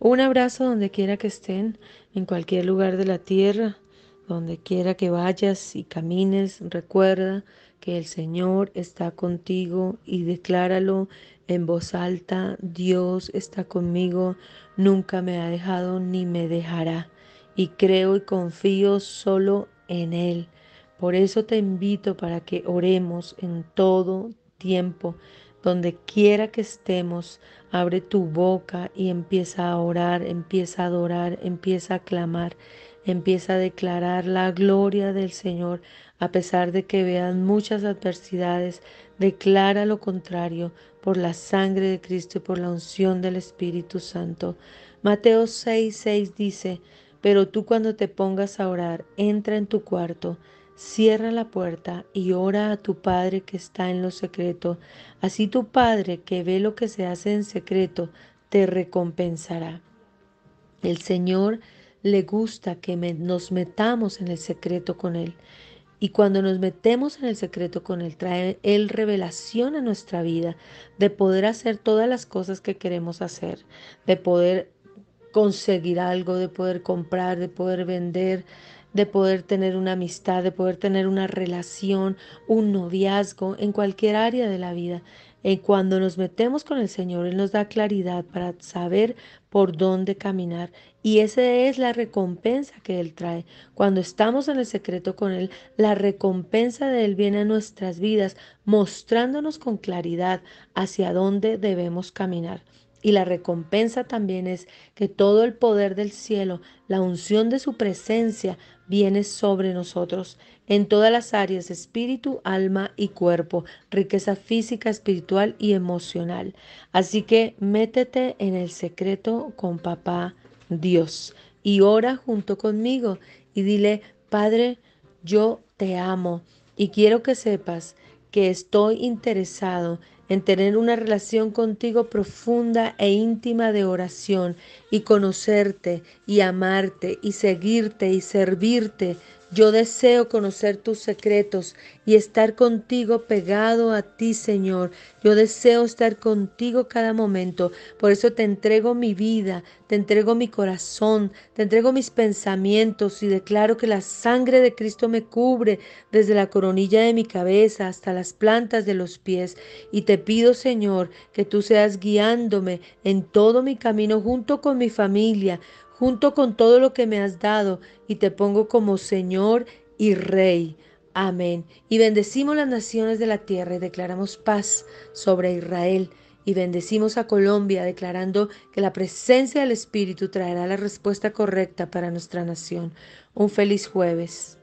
Un abrazo donde quiera que estén, en cualquier lugar de la tierra, donde quiera que vayas y camines, recuerda que el Señor está contigo y decláralo en voz alta, Dios está conmigo, nunca me ha dejado ni me dejará. Y creo y confío solo en Él. Por eso te invito para que oremos en todo tiempo donde quiera que estemos, abre tu boca y empieza a orar, empieza a adorar, empieza a clamar, empieza a declarar la gloria del Señor. A pesar de que veas muchas adversidades, declara lo contrario por la sangre de Cristo y por la unción del Espíritu Santo. Mateo 6:6 dice, pero tú cuando te pongas a orar, entra en tu cuarto Cierra la puerta y ora a tu Padre que está en lo secreto. Así tu Padre que ve lo que se hace en secreto, te recompensará. El Señor le gusta que nos metamos en el secreto con Él. Y cuando nos metemos en el secreto con Él, trae Él revelación a nuestra vida de poder hacer todas las cosas que queremos hacer, de poder conseguir algo, de poder comprar, de poder vender, de poder tener una amistad, de poder tener una relación, un noviazgo, en cualquier área de la vida. en eh, cuando nos metemos con el Señor, Él nos da claridad para saber por dónde caminar. Y esa es la recompensa que Él trae. Cuando estamos en el secreto con Él, la recompensa de Él viene a nuestras vidas, mostrándonos con claridad hacia dónde debemos caminar. Y la recompensa también es que todo el poder del cielo, la unción de su presencia, viene sobre nosotros en todas las áreas, espíritu, alma y cuerpo, riqueza física, espiritual y emocional. Así que métete en el secreto con papá Dios y ora junto conmigo y dile, Padre, yo te amo y quiero que sepas que estoy interesado en tener una relación contigo profunda e íntima de oración y conocerte y amarte y seguirte y servirte yo deseo conocer tus secretos y estar contigo pegado a ti, Señor. Yo deseo estar contigo cada momento. Por eso te entrego mi vida, te entrego mi corazón, te entrego mis pensamientos y declaro que la sangre de Cristo me cubre desde la coronilla de mi cabeza hasta las plantas de los pies. Y te pido, Señor, que tú seas guiándome en todo mi camino junto con mi familia junto con todo lo que me has dado, y te pongo como Señor y Rey. Amén. Y bendecimos las naciones de la tierra y declaramos paz sobre Israel. Y bendecimos a Colombia declarando que la presencia del Espíritu traerá la respuesta correcta para nuestra nación. Un feliz jueves.